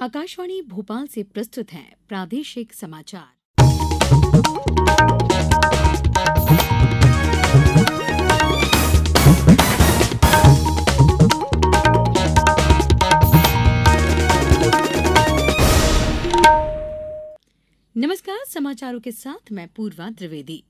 आकाशवाणी भोपाल से प्रस्तुत है प्रादेशिक समाचार नमस्कार समाचारों के साथ मैं पूर्वा त्रिवेदी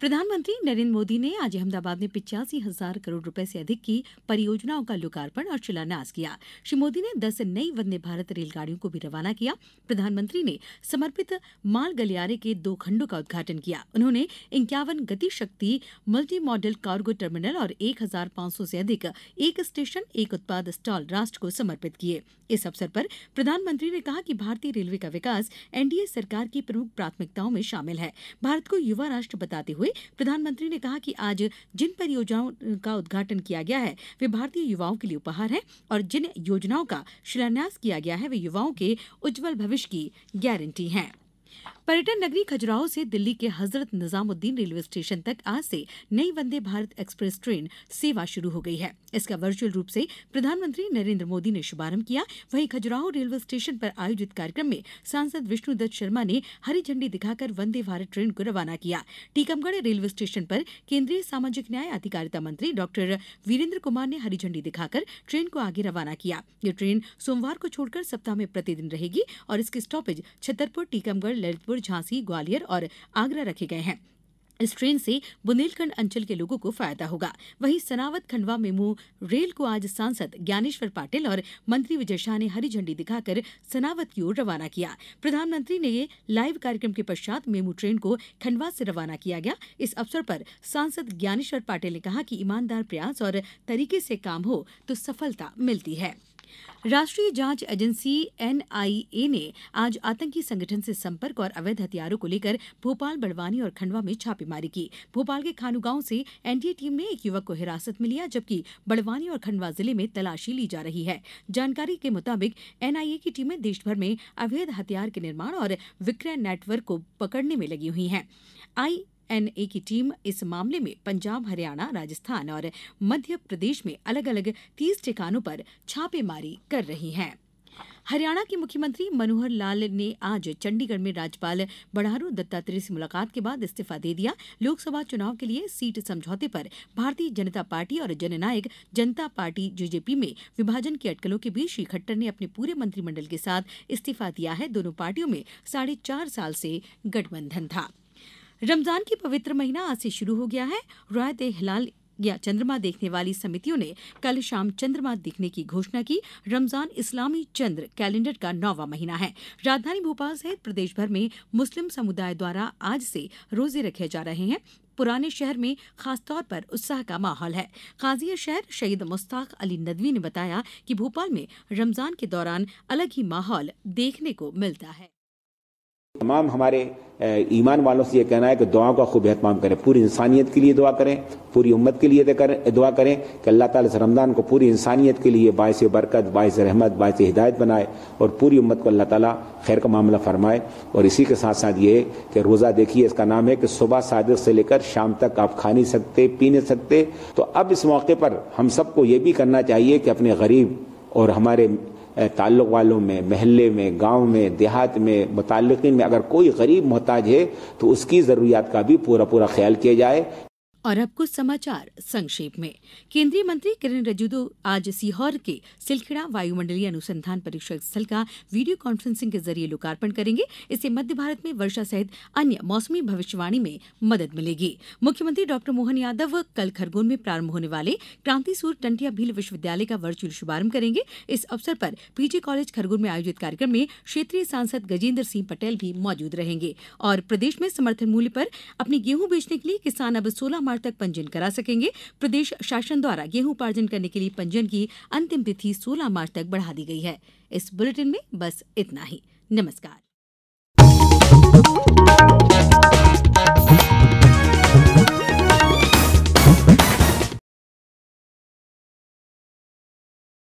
प्रधानमंत्री नरेंद्र मोदी ने आज अहमदाबाद में पिचासी हजार करोड़ रुपए से अधिक की परियोजनाओं का लोकार्पण और शिलान्यास किया श्री मोदी ने दस नई वंदे भारत रेलगाड़ियों को भी रवाना किया प्रधानमंत्री ने समर्पित माल गलियारे के दो खंडों का उद्घाटन किया उन्होंने इक्यावन गति शक्ति मल्टी मॉडल कार्गो टर्मिनल और एक से अधिक एक स्टेशन एक उत्पाद स्टॉल राष्ट्र को समर्पित किए इस अवसर पर प्रधानमंत्री ने कहा कि भारतीय रेलवे का विकास एनडीए सरकार की प्रमुख प्राथमिकताओं में शामिल है भारत को युवा राष्ट्र बताते बताते हुए प्रधानमंत्री ने कहा कि आज जिन परियोजनाओं का उद्घाटन किया गया है वे भारतीय युवाओं के लिए उपहार है और जिन योजनाओं का शिलान्यास किया गया है वे युवाओं के उज्जवल भविष्य की गारंटी है पर्यटन नगरी खजुराहो से दिल्ली के हजरत निजामुद्दीन रेलवे स्टेशन तक आज से नई वंदे भारत एक्सप्रेस ट्रेन सेवा शुरू हो गई है इसका वर्चुअल रूप से प्रधानमंत्री नरेंद्र मोदी ने शुभारंभ किया वहीं खजुराहो रेलवे स्टेशन पर आयोजित कार्यक्रम में सांसद विष्णुदत्त शर्मा ने हरी झंडी दिखाकर वंदे भारत ट्रेन को रवाना किया टीकमगढ़ रेलवे स्टेशन पर केंद्रीय सामाजिक न्याय अधिकारिता मंत्री डॉक्टर वीरेंद्र कुमार ने हरी झंडी दिखाकर ट्रेन को आगे रवाना किया ये ट्रेन सोमवार को छोड़कर सप्ताह में प्रतिदिन रहेगी और इसकी स्टॉपेज छतरपुर टीकमगढ़ ललितपुर जबलपुर झांसी ग्वालियर और आगरा रखे गए हैं इस ट्रेन से बुंदेलखंड अंचल के लोगों को फायदा होगा वहीं सनावद खंडवा मेमू रेल को आज सांसद ज्ञानेश्वर पाटिल और मंत्री विजय शाह ने हरी झंडी दिखाकर सनावद की ओर रवाना किया प्रधानमंत्री ने ये लाइव कार्यक्रम के पश्चात मेमू ट्रेन को खंडवा से रवाना किया गया इस अवसर पर सांसद ज्ञानेश्वर पाटिल ने कहा कि ईमानदार प्रयास और तरीके से काम हो तो सफलता मिलती है राष्ट्रीय जांच एजेंसी एनआईए ने आज आतंकी संगठन से संपर्क और अवैध हथियारों को लेकर भोपाल बड़वानी और खंडवा में छापेमारी की भोपाल के खानुगांव से एनडीए टीम ने एक युवक को हिरासत में लिया जबकि बड़वानी और खंडवा जिले में तलाशी ली जा रही है जानकारी के मुताबिक एनआईए की टीमें देशभर में अवैध हथियार के निर्माण और विक्रय नेटवर्क को पकड़ने में लगी हुई है आई एनए की टीम इस मामले में पंजाब हरियाणा राजस्थान और मध्य प्रदेश में अलग अलग तीस ठिकानों पर छापेमारी कर रही है हरियाणा के मुख्यमंत्री मनोहर लाल ने आज चंडीगढ़ में राज्यपाल बढ़ारू दत्तात्रेय से मुलाकात के बाद इस्तीफा दे दिया लोकसभा चुनाव के लिए सीट समझौते पर भारतीय जनता पार्टी और जननायक जनता पार्टी जेजेपी में विभाजन की अटकलों के बीच श्री खट्टर ने अपने पूरे मंत्रिमंडल के साथ इस्तीफा दिया है दोनों पार्टियों में साढ़े चार साल से गठबंधन था रमजान की पवित्र महीना आज से शुरू हो गया है रायत हिलाल या चंद्रमा देखने वाली समितियों ने कल शाम चंद्रमा देखने की घोषणा की रमजान इस्लामी चंद्र कैलेंडर का नौवा महीना है राजधानी भोपाल सहित प्रदेश भर में मुस्लिम समुदाय द्वारा आज से रोजे रखे जा रहे हैं पुराने शहर में खासतौर पर उत्साह का माहौल है काजिया शहर शहीद मुस्ताक अली नदवी ने बताया कि भोपाल में रमजान के दौरान अलग ही माहौल देखने को मिलता है तमाम हमारे ईमान वालों से यह कहना है कि दुआओं का खूब अहतमाम करें पूरी इंसानियत के लिए दुआ करें पूरी उम्मत के लिए दुआ करें कि अल्लाह ताला इस रमज़ान को पूरी इंसानियत के लिए बायस बरकत बायस रहमत बायस हिदायत बनाए और पूरी उम्मत को अल्लाह ताला खैर का मामला फरमाए और इसी के साथ साथ ये कि रोज़ा देखिए इसका नाम है कि सुबह सादिक से लेकर शाम तक आप खा नहीं सकते पी नहीं सकते तो अब इस मौके पर हम सबको ये भी करना चाहिए कि अपने गरीब और हमारे ताल्लुक़ वालों में महल्ले में गांव में देहात में मुतलकिन में अगर कोई गरीब मोहताज है तो उसकी ज़रूरियात का भी पूरा पूरा ख्याल किया जाए और अब कुछ समाचार संक्षेप में केंद्रीय मंत्री किरण रिजिजू आज सीहोर के सिलखेड़ा वायुमंडलीय अनुसंधान परीक्षण स्थल का वीडियो कॉन्फ्रेंसिंग के जरिए लोकार्पण करेंगे इससे मध्य भारत में वर्षा सहित अन्य मौसमी भविष्यवाणी में मदद मिलेगी मुख्यमंत्री डॉक्टर मोहन यादव कल खरगोन में प्रारंभ होने वाले क्रांति सूर टंटिया भील विश्वविद्यालय का वर्चुअल शुभारंभ करेंगे इस अवसर पर पीजी कॉलेज खरगोन में आयोजित कार्यक्रम में क्षेत्रीय सांसद गजेंद्र सिंह पटेल भी मौजूद रहेंगे और प्रदेश में समर्थन मूल्य पर अपनी गेहूं बेचने के लिए किसान अब सोलह मार्च तक पंजीयन करा सकेंगे प्रदेश शासन द्वारा गेहूं उपार्जन करने के लिए पंजीयन की अंतिम तिथि सोलह मार्च तक बढ़ा दी गई है इस बुलेटिन में बस इतना ही नमस्कार